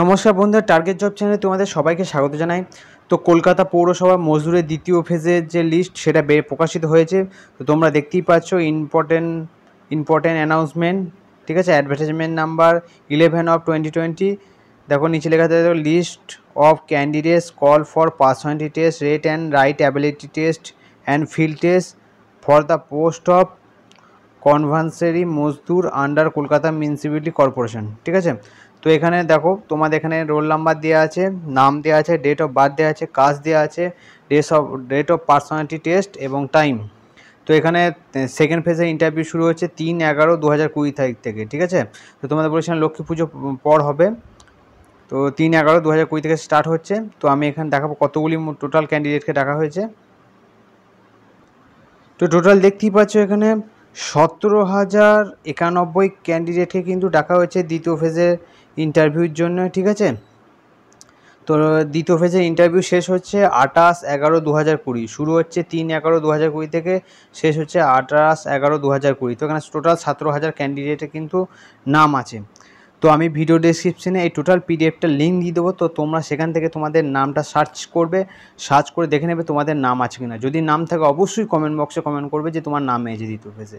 নমস্কার বন্ধুরা target job চ্যানেলে তোমাদের সবাইকে স্বাগত জানাই তো কলকাতা পৌরসভা মজদুরের দ্বিতীয় ফেজের যে লিস্ট সেটা প্রকাশিত হয়েছে তো তোমরা দেখতেই পাচ্ছ ইম্পর্টেন্ট ইম্পর্টেন্ট অ্যানাউন্সমেন্ট ঠিক আছে advertisement number eleven of twenty twenty দেখো নিচে লেখা থাকে list of candidates call for personality test read and write ability test and field test for the post of conservancy মজদুর আন্ডার কলকাতা মিউনিসিপ্যালিটি কর্পোরেশন ঠিক আছে তো এখানে দেখো তোমাদের এখানে রোল নাম্বার দেওয়া আছে নাম দেওয়া আছে ডেট অফ বার্থ দেওয়া আছে কাজ দেওয়া আছে days of date of personality test এবং টাইম তো এখানে সেকেন্ড ফেজে ইন্টারভিউ শুরু হচ্ছে তিন এগারো দু হাজার কুড়ি তারিখ থেকে ঠিক আছে তো তোমাদের বলেছিলাম লক্ষ্মী পুজো পর হবে তো তিন এগারো দু হাজার কুড়ি থেকে স্টার্ট হচ্ছে তো আমি এখানে দেখাবো কতগুলি টোটাল ক্যান্ডিডেটকে ডাকা হয়েছে তো টোটাল দেখতেই পাচ্ছ এখানে সতেরো হাজার একানব্বই ক্যান্ডিডেটকে কিন্তু ডাকা হয়েছে দ্বিতীয় ফেজের ইন্টারভিউর জন্য ঠিক আছে তো দ্বিতীয় ফেজের ইন্টারভিউ শেষ হচ্ছে আঠাশ এগারো দু হাজার কুড়ি শুরু হচ্ছে তিন এগারো দু হাজার কুড়ি থেকে শেষ হচ্ছে আঠাশ এগারো দু হাজার কুড়ি তো এখানে টোটাল সতেরো হাজার ক্যান্ডিডেটে কিন্তু নাম আছে তো আমি ভিডিও ডিসক্রিপশানে এই টোটাল পিডিএফটা লিঙ্ক দিয়ে দেবো তো তোমরা সেখান থেকে তোমাদের নামটা সার্চ করবে সার্চ করে দেখে নেবে তোমাদের নাম আছে কিনা যদি নাম থাকে অবশ্যই কমেন্ট বক্সে কমেন্ট করবে যে তোমার নাম এজে দিতে হয়েছে